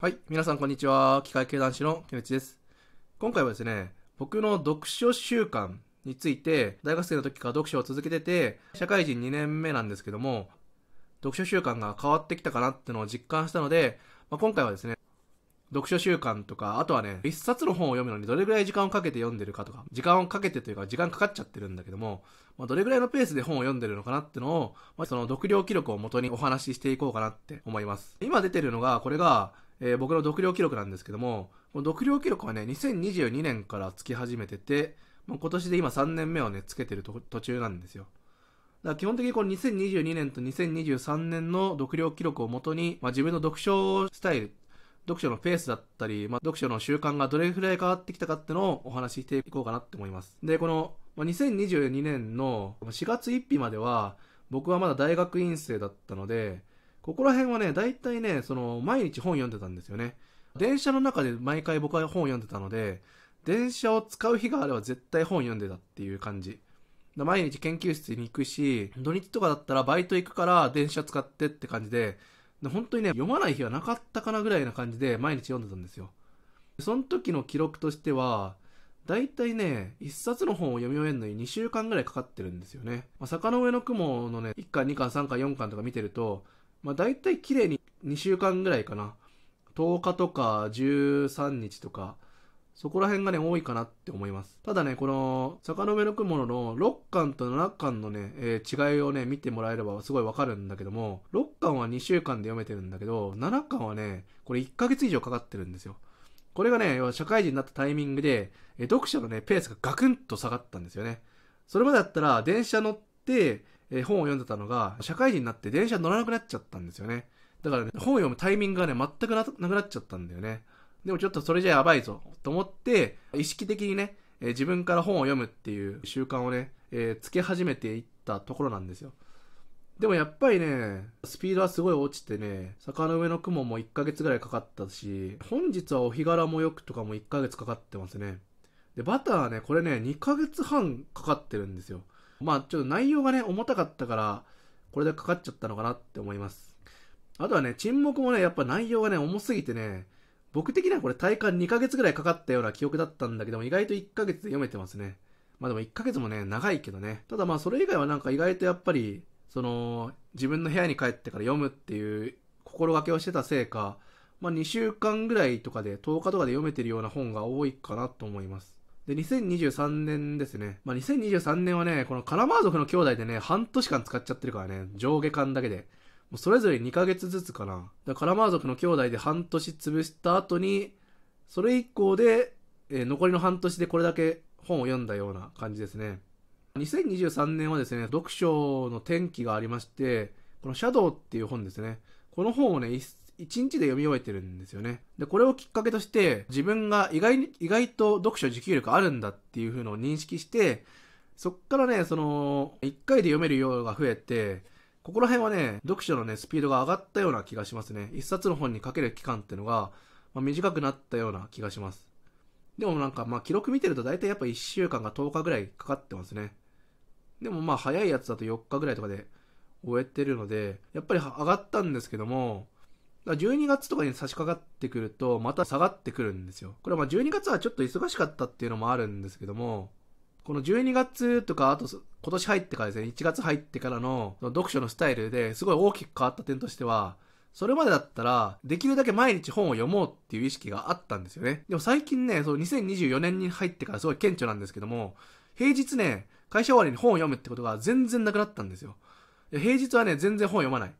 はい。皆さん、こんにちは。機械系男子のムチです。今回はですね、僕の読書習慣について、大学生の時から読書を続けてて、社会人2年目なんですけども、読書習慣が変わってきたかなってのを実感したので、まあ、今回はですね、読書習慣とか、あとはね、一冊の本を読むのにどれぐらい時間をかけて読んでるかとか、時間をかけてというか、時間かかっちゃってるんだけども、まあ、どれぐらいのペースで本を読んでるのかなってのを、まあ、その読量記録を元にお話ししていこうかなって思います。今出てるのが、これが、えー、僕の読量記録なんですけども、この読量記録はね、2022年からつき始めてて、もう今年で今3年目をね、つけてる途中なんですよ。だから基本的にこの2022年と2023年の読量記録をもとに、まあ、自分の読書スタイル、読書のペースだったり、まあ、読書の習慣がどれくらい変わってきたかってのをお話ししていこうかなって思います。で、この、まあ、2022年の4月1日までは、僕はまだ大学院生だったので、ここら辺はね、大体ね、その、毎日本読んでたんですよね。電車の中で毎回僕は本読んでたので、電車を使う日があれば絶対本読んでたっていう感じ。毎日研究室に行くし、土日とかだったらバイト行くから電車使ってって感じで、本当にね、読まない日はなかったかなぐらいな感じで毎日読んでたんですよ。その時の記録としては、大体ね、一冊の本を読み終えるのに2週間ぐらいかかってるんですよね。まあ、坂の上の雲のね、1巻、2巻、3巻、4巻とか見てると、まあ、大体綺麗に2週間ぐらいかな。10日とか13日とか、そこら辺がね、多いかなって思います。ただね、この、坂の上の雲の6巻と7巻のね、えー、違いをね、見てもらえればすごいわかるんだけども、6巻は2週間で読めてるんだけど、7巻はね、これ1ヶ月以上かかってるんですよ。これがね、社会人になったタイミングで、えー、読者のね、ペースがガクンと下がったんですよね。それまでだったら、電車乗って、えー、本を読んでたのが、社会人になって電車乗らなくなっちゃったんですよね。だからね、本を読むタイミングがね、全くなくなっちゃったんだよね。でもちょっとそれじゃやばいぞ、と思って、意識的にね、えー、自分から本を読むっていう習慣をね、えー、つけ始めていったところなんですよ。でもやっぱりね、スピードはすごい落ちてね、坂の上の雲も1ヶ月ぐらいかかったし、本日はお日柄もよくとかも1ヶ月かかってますね。で、バターね、これね、2ヶ月半かかってるんですよ。まあちょっと内容がね、重たかったから、これでかかっちゃったのかなって思います。あとはね、沈黙もね、やっぱ内容がね、重すぎてね、僕的にはこれ体感2ヶ月ぐらいかかったような記憶だったんだけども、意外と1ヶ月で読めてますね。まあでも1ヶ月もね、長いけどね。ただまあそれ以外はなんか意外とやっぱり、その、自分の部屋に帰ってから読むっていう心がけをしてたせいか、まあ2週間ぐらいとかで、10日とかで読めてるような本が多いかなと思います。で、2023年ですね。まあ、2023年はね、このカラマー族の兄弟でね、半年間使っちゃってるからね、上下間だけで。もうそれぞれ2ヶ月ずつかな。だからカラマー族の兄弟で半年潰した後に、それ以降で、えー、残りの半年でこれだけ本を読んだような感じですね。2023年はですね、読書の転機がありまして、このシャドウっていう本ですね。この本をね、一1日で読み終えてるんですよね。で、これをきっかけとして、自分が意外に、意外と読書持久力あるんだっていう風のを認識して、そっからね、その、1回で読める量が増えて、ここら辺はね、読書のね、スピードが上がったような気がしますね。1冊の本にかける期間っていうのが、まあ、短くなったような気がします。でもなんか、まあ記録見てると大体やっぱ1週間が10日ぐらいかかってますね。でもまあ早いやつだと4日ぐらいとかで終えてるので、やっぱり上がったんですけども、だから12月とかに差し掛かってくると、また下がってくるんですよ。これはまあ12月はちょっと忙しかったっていうのもあるんですけども、この12月とか、あと今年入ってからですね、1月入ってからの読書のスタイルですごい大きく変わった点としては、それまでだったら、できるだけ毎日本を読もうっていう意識があったんですよね。でも最近ね、そう2024年に入ってからすごい顕著なんですけども、平日ね、会社終わりに本を読むってことが全然なくなったんですよ。平日はね、全然本読まない。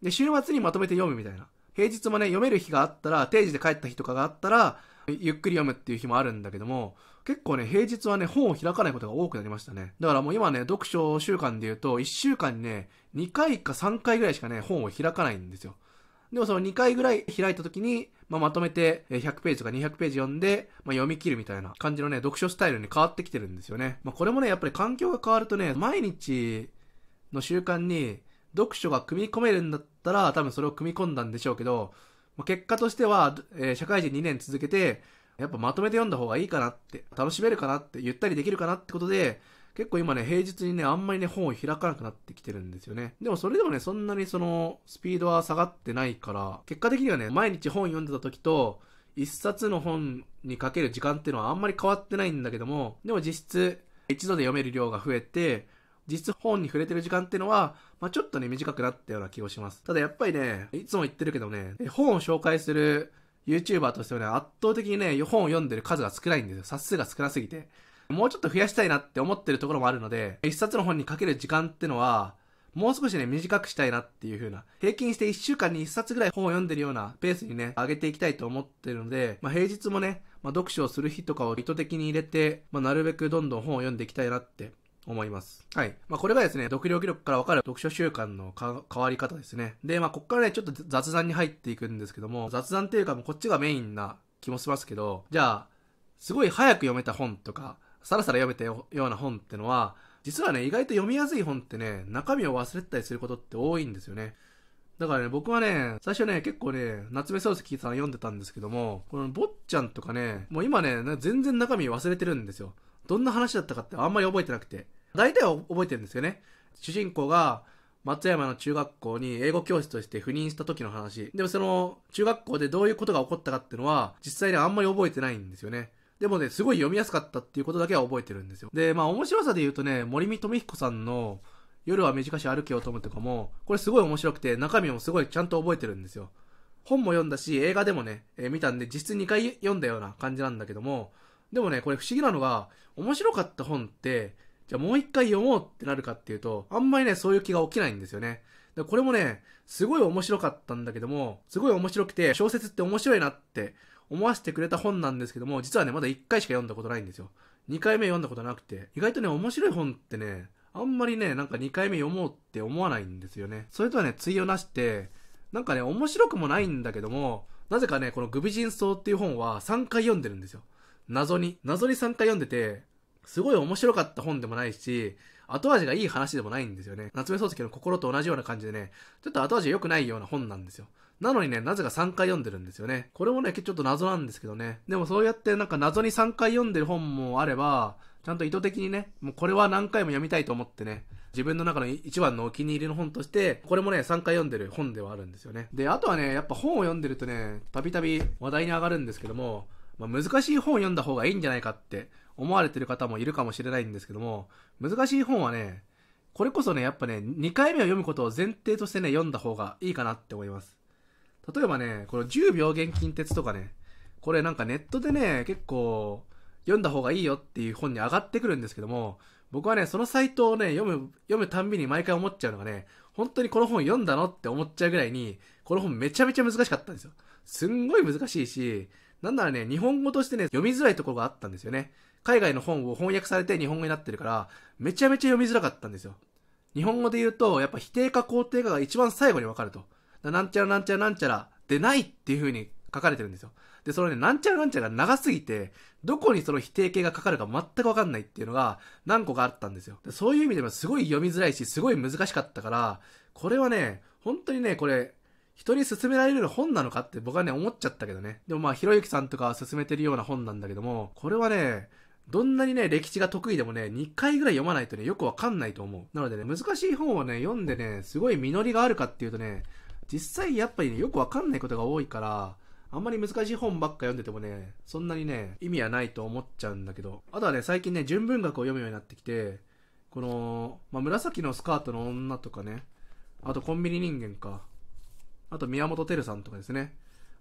で、週末にまとめて読むみたいな。平日もね、読める日があったら、定時で帰った日とかがあったら、ゆっくり読むっていう日もあるんだけども、結構ね、平日はね、本を開かないことが多くなりましたね。だからもう今ね、読書習慣で言うと、1週間にね、2回か3回ぐらいしかね、本を開かないんですよ。でもその2回ぐらい開いた時に、まあ、まとめて100ページとか200ページ読んで、まあ、読み切るみたいな感じのね、読書スタイルに変わってきてるんですよね。まあ、これもね、やっぱり環境が変わるとね、毎日の習慣に読書が組み込めるんだったら、多分それを組み込んだんでしょうけど、結果としては、えー、社会人2年続けて、やっぱまとめて読んだ方がいいかなって、楽しめるかなって、ゆったりできるかなってことで、結構今ね、平日にね、あんまりね、本を開かなくなってきてるんですよね。でもそれでもね、そんなにその、スピードは下がってないから、結果的にはね、毎日本読んでた時と、一冊の本にかける時間っていうのはあんまり変わってないんだけども、でも実質、一度で読める量が増えて、実本に触れてる時間っていうのは、まあ、ちょっとね、短くなったような気がします。ただやっぱりね、いつも言ってるけどね、本を紹介する YouTuber としてはね、圧倒的にね、本を読んでる数が少ないんですよ。冊数が少なすぎて。もうちょっと増やしたいなって思ってるところもあるので、一冊の本にかける時間ってのは、もう少しね、短くしたいなっていう風な、平均して一週間に一冊ぐらい本を読んでるようなペースにね、上げていきたいと思ってるので、まあ、平日もね、まあ、読書をする日とかを意図的に入れて、まあ、なるべくどんどん本を読んでいきたいなって思います。はい。まあ、これがですね、読量記録からわかる読書習慣の変わり方ですね。で、まあ、こっからね、ちょっと雑談に入っていくんですけども、雑談っていうか、もうこっちがメインな気もしますけど、じゃあ、すごい早く読めた本とか、さらさら読めたような本ってのは、実はね、意外と読みやすい本ってね、中身を忘れてたりすることって多いんですよね。だからね、僕はね、最初ね、結構ね、夏目漱石さん読んでたんですけども、この坊ちゃんとかね、もう今ね、全然中身忘れてるんですよ。どんな話だったかってあんまり覚えてなくて。大体は覚えてるんですよね。主人公が松山の中学校に英語教師として赴任した時の話。でもその中学校でどういうことが起こったかっていうのは実際にあんまり覚えてないんですよね。でもね、すごい読みやすかったっていうことだけは覚えてるんですよ。で、まあ面白さで言うとね、森見富彦さんの夜は短し歩けようと思うとかも、これすごい面白くて中身もすごいちゃんと覚えてるんですよ。本も読んだし、映画でもね、えー、見たんで実質2回読んだような感じなんだけども、でもね、これ不思議なのが、面白かった本って、じゃあもう一回読もうってなるかっていうと、あんまりね、そういう気が起きないんですよね。で、これもね、すごい面白かったんだけども、すごい面白くて、小説って面白いなって思わせてくれた本なんですけども、実はね、まだ1回しか読んだことないんですよ。2回目読んだことなくて、意外とね、面白い本ってね、あんまりね、なんか2回目読もうって思わないんですよね。それとはね、対をなして、なんかね、面白くもないんだけども、なぜかね、このグビジンソっていう本は3回読んでるんですよ。謎に、謎に3回読んでて、すごい面白かった本でもないし、後味がいい話でもないんですよね。夏目漱石の心と同じような感じでね、ちょっと後味良くないような本なんですよ。なのにね、なぜか3回読んでるんですよね。これもね、ちょっと謎なんですけどね。でもそうやってなんか謎に3回読んでる本もあれば、ちゃんと意図的にね、もうこれは何回も読みたいと思ってね、自分の中の一番のお気に入りの本として、これもね、3回読んでる本ではあるんですよね。で、あとはね、やっぱ本を読んでるとね、たびたび話題に上がるんですけども、まあ、難しい本を読んだ方がいいんじゃないかって思われてる方もいるかもしれないんですけども、難しい本はね、これこそね、やっぱね、2回目を読むことを前提としてね、読んだ方がいいかなって思います。例えばね、この10秒現金鉄とかね、これなんかネットでね、結構読んだ方がいいよっていう本に上がってくるんですけども、僕はね、そのサイトをね、読む、読むたんびに毎回思っちゃうのがね、本当にこの本読んだのって思っちゃうぐらいに、この本めちゃめちゃ難しかったんですよ。すんごい難しいし、なんならね、日本語としてね、読みづらいところがあったんですよね。海外の本を翻訳されて日本語になってるから、めちゃめちゃ読みづらかったんですよ。日本語で言うと、やっぱ否定か肯定かが一番最後にわかると。なんちゃらなんちゃらなんちゃらでないっていう風に書かれてるんですよ。で、そのね、なんちゃらなんちゃらが長すぎて、どこにその否定形がかかるか全くわかんないっていうのが何個かあったんですよ。でそういう意味でもすごい読みづらいし、すごい難しかったから、これはね、本当にね、これ、人に勧められる本なのかって僕はね、思っちゃったけどね。でもまあ、ひろゆきさんとか勧めてるような本なんだけども、これはね、どんなにね、歴史が得意でもね、2回ぐらい読まないとね、よくわかんないと思う。なのでね、難しい本をね、読んでね、すごい実りがあるかっていうとね、実際やっぱりね、よくわかんないことが多いから、あんまり難しい本ばっか読んでてもね、そんなにね、意味はないと思っちゃうんだけど、あとはね、最近ね、純文学を読むようになってきて、この、まあ、紫のスカートの女とかね、あとコンビニ人間か。あと宮本るさんとかですね。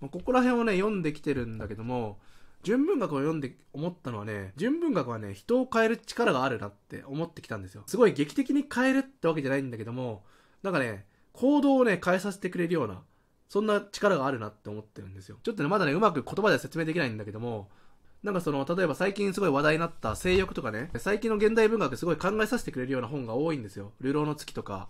まあ、ここら辺をね、読んできてるんだけども、純文学を読んで思ったのはね、純文学はね、人を変える力があるなって思ってきたんですよ。すごい劇的に変えるってわけじゃないんだけども、なんかね、行動をね、変えさせてくれるような、そんな力があるなって思ってるんですよ。ちょっとね、まだね、うまく言葉では説明できないんだけども、なんかその、例えば最近すごい話題になった性欲とかね、最近の現代文学すごい考えさせてくれるような本が多いんですよ。流浪の月とか、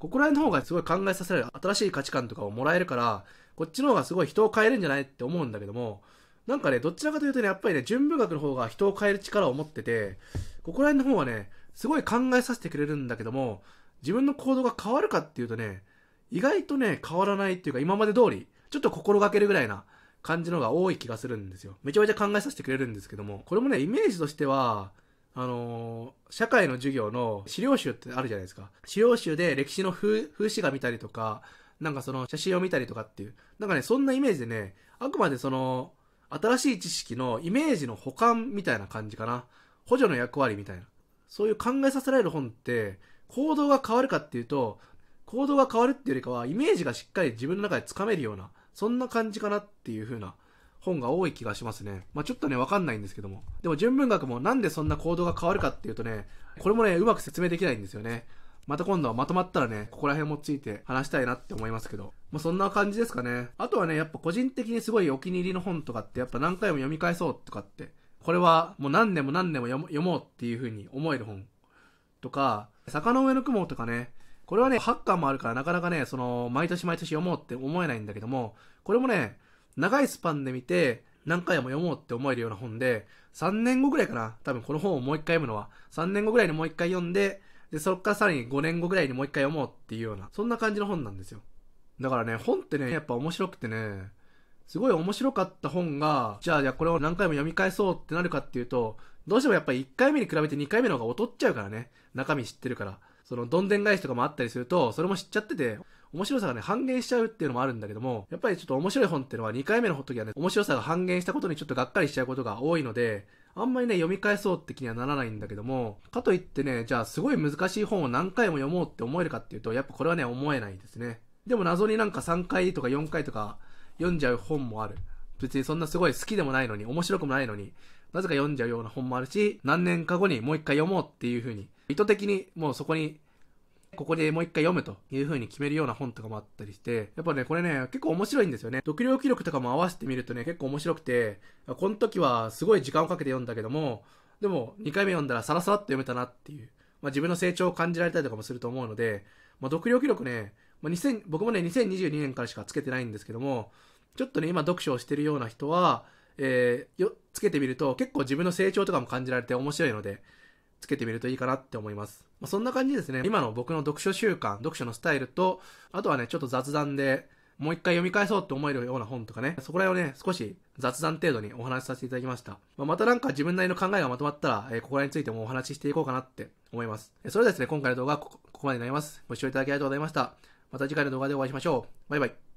ここら辺の方がすごい考えさせられる、新しい価値観とかをもらえるから、こっちの方がすごい人を変えるんじゃないって思うんだけども、なんかね、どちらかというとね、やっぱりね、純文学の方が人を変える力を持ってて、ここら辺の方はね、すごい考えさせてくれるんだけども、自分の行動が変わるかっていうとね、意外とね、変わらないっていうか、今まで通り、ちょっと心がけるぐらいな感じのが多い気がするんですよ。めちゃめちゃ考えさせてくれるんですけども、これもね、イメージとしては、あのー、社会の授業の資料集ってあるじゃないですか。資料集で歴史の風刺画見たりとか、なんかその写真を見たりとかっていう。なんかね、そんなイメージでね、あくまでその、新しい知識のイメージの補完みたいな感じかな。補助の役割みたいな。そういう考えさせられる本って、行動が変わるかっていうと、行動が変わるっていうよりかは、イメージがしっかり自分の中でつかめるような、そんな感じかなっていう風な本が多い気がしますね。まあ、ちょっとね、わかんないんですけども。でも、純文学もなんでそんな行動が変わるかっていうとね、これもね、うまく説明できないんですよね。また今度はまとまったらね、ここら辺もついて話したいなって思いますけど。まあ、そんな感じですかね。あとはね、やっぱ個人的にすごいお気に入りの本とかって、やっぱ何回も読み返そうとかって、これはもう何年も何年も読もうっていう風に思える本とか、坂の上の雲とかね、これはね、8巻もあるからなかなかね、その、毎年毎年読もうって思えないんだけども、これもね、長いスパンで見て、何回も読もうって思えるような本で、3年後ぐらいかな多分この本をもう一回読むのは。3年後ぐらいにもう一回読んで、で、そっからさらに5年後ぐらいにもう一回読もうっていうような、そんな感じの本なんですよ。だからね、本ってね、やっぱ面白くてね、すごい面白かった本が、じゃあ、じゃあこれを何回も読み返そうってなるかっていうと、どうしてもやっぱり1回目に比べて2回目の方が劣っちゃうからね。中身知ってるから。その、どんでん返しとかもあったりすると、それも知っちゃってて、面白さがね、半減しちゃうっていうのもあるんだけども、やっぱりちょっと面白い本っていうのは2回目の時はね、面白さが半減したことにちょっとがっかりしちゃうことが多いので、あんまりね、読み返そうって気にはならないんだけども、かといってね、じゃあすごい難しい本を何回も読もうって思えるかっていうと、やっぱこれはね、思えないですね。でも謎になんか3回とか4回とか読んじゃう本もある。別にそんなすごい好きでもないのに、面白くもないのに、なぜか読んじゃうような本もあるし、何年か後にもう一回読もうっていう風に、意図的にもうそこにここでもう一回読むという風に決めるような本とかもあったりして、やっぱね、これね、結構面白いんですよね。読量記録とかも合わせてみるとね、結構面白くて、この時はすごい時間をかけて読んだけども、でも2回目読んだらサラサラっと読めたなっていう、まあ、自分の成長を感じられたりとかもすると思うので、まあ、読量記録ね、まあ、2000僕もね、2022年からしかつけてないんですけども、ちょっとね、今読書をしてるような人は、えー、よつけてみると結構自分の成長とかも感じられて面白いので、つけてみるといいかなって思います。まあ、そんな感じですね。今の僕の読書習慣、読書のスタイルと、あとはね、ちょっと雑談で、もう一回読み返そうって思えるような本とかね、そこら辺をね、少し雑談程度にお話しさせていただきました。まあ、またなんか自分なりの考えがまとまったら、えー、ここら辺についてもお話ししていこうかなって思います。それではですね、今回の動画はここまでになります。ご視聴いただきありがとうございました。また次回の動画でお会いしましょう。バイバイ。